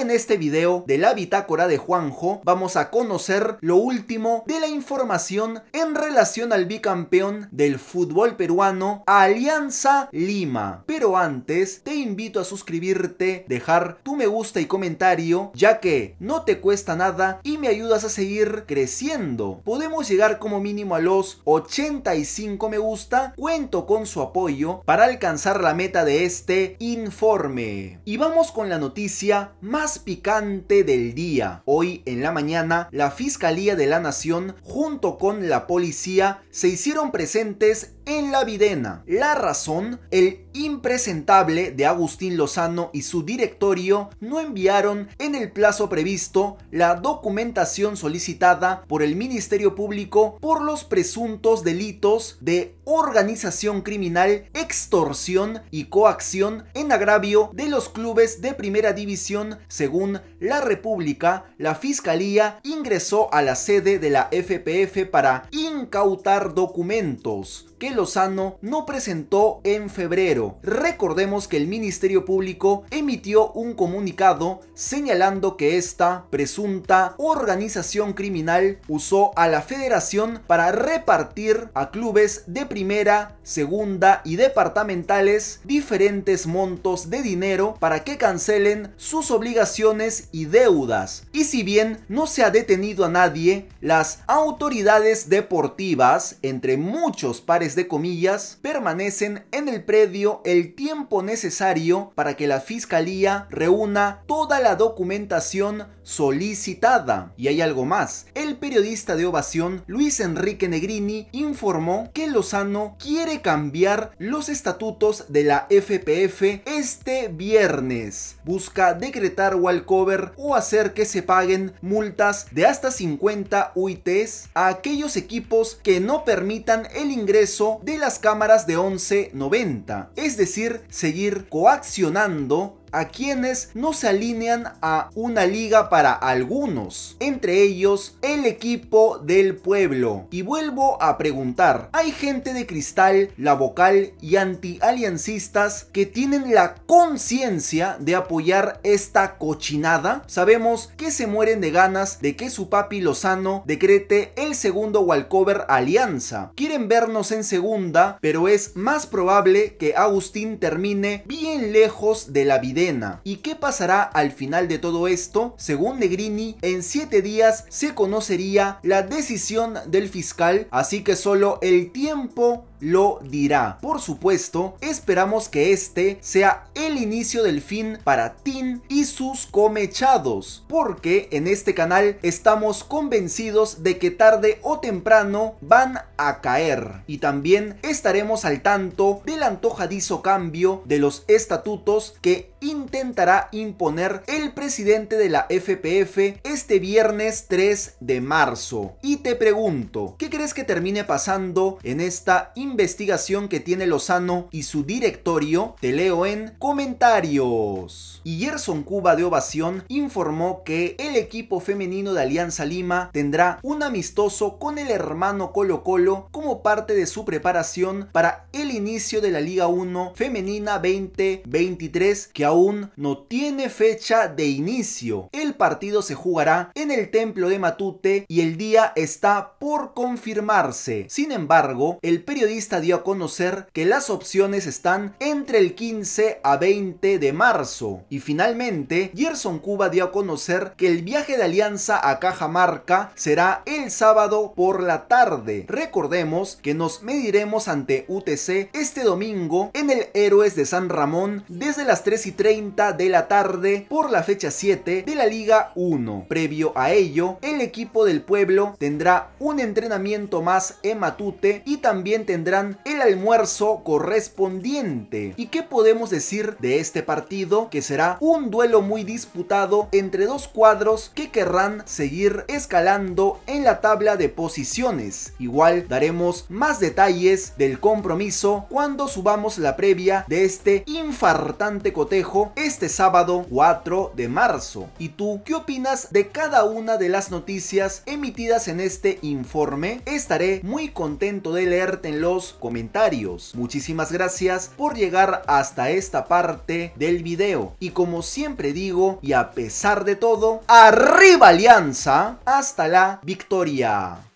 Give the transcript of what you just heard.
en este video de la bitácora de Juanjo vamos a conocer lo último de la información en relación al bicampeón del fútbol peruano Alianza Lima. Pero antes te invito a suscribirte, dejar tu me gusta y comentario ya que no te cuesta nada y me ayudas a seguir creciendo. Podemos llegar como mínimo a los 85 me gusta, cuento con su apoyo para alcanzar la meta de este informe. Y vamos con la noticia más picante del día. Hoy en la mañana, la Fiscalía de la Nación junto con la policía se hicieron presentes en la videna. La razón, el impresentable de Agustín Lozano y su directorio no enviaron en el plazo previsto la documentación solicitada por el Ministerio Público por los presuntos delitos de organización criminal, extorsión y coacción en agravio de los clubes de primera división según la República, la Fiscalía ingresó a la sede de la FPF para incautar documentos que Lozano no presentó en febrero. Recordemos que el Ministerio Público emitió un comunicado señalando que esta presunta organización criminal usó a la federación para repartir a clubes de primera, segunda y departamentales diferentes montos de dinero para que cancelen sus obligaciones y deudas. Y si bien no se ha detenido a nadie, las autoridades deportivas, entre muchos pares de comillas, permanecen en el predio el tiempo necesario para que la fiscalía reúna toda la documentación solicitada. Y hay algo más. El periodista de Ovación, Luis Enrique Negrini, informó que Lozano quiere cambiar los estatutos de la FPF este viernes. Busca decretar walkover o hacer que se paguen multas de hasta 50 UITs a aquellos equipos que no permitan el ingreso de las cámaras de 1190, es decir, seguir coaccionando a quienes no se alinean a una liga para algunos, entre ellos el equipo del pueblo. Y vuelvo a preguntar, hay gente de cristal, la vocal y anti-aliancistas que tienen la conciencia de apoyar esta cochinada. Sabemos que se mueren de ganas de que su papi Lozano decrete el segundo walkover alianza. Quieren vernos en segunda, pero es más probable que Agustín termine bien lejos de la vida ¿Y qué pasará al final de todo esto? Según Negrini, en 7 días se conocería la decisión del fiscal, así que solo el tiempo lo dirá. Por supuesto, esperamos que este sea el inicio del fin para Tim y sus comechados, porque en este canal estamos convencidos de que tarde o temprano van a caer. Y también estaremos al tanto del antojadizo cambio de los estatutos que intentará imponer el presidente de la FPF este viernes 3 de marzo. Y te pregunto, ¿qué crees que termine pasando en esta investigación que tiene Lozano y su directorio, te leo en comentarios. Y Gerson Cuba de Ovación informó que el equipo femenino de Alianza Lima tendrá un amistoso con el hermano Colo Colo como parte de su preparación para el inicio de la Liga 1 femenina 2023 que aún no tiene fecha de inicio. El partido se jugará en el templo de Matute y el día está por confirmarse. Sin embargo, el periodista dio a conocer que las opciones están entre el 15 a 20 de marzo. Y finalmente, Gerson Cuba dio a conocer que el viaje de Alianza a Cajamarca será el sábado por la tarde. Recordemos que nos mediremos ante UTC este domingo en el Héroes de San Ramón desde las 3 y 30 de la tarde por la fecha 7 de la Liga 1. Previo a ello, el equipo del pueblo tendrá un entrenamiento más en Matute y también tendrá el almuerzo correspondiente. ¿Y qué podemos decir de este partido? Que será un duelo muy disputado entre dos cuadros que querrán seguir escalando en la tabla de posiciones. Igual daremos más detalles del compromiso cuando subamos la previa de este infartante cotejo este sábado 4 de marzo. ¿Y tú qué opinas de cada una de las noticias emitidas en este informe? Estaré muy contento de leerte en comentarios. Muchísimas gracias por llegar hasta esta parte del video. Y como siempre digo, y a pesar de todo, ¡arriba Alianza! ¡Hasta la victoria!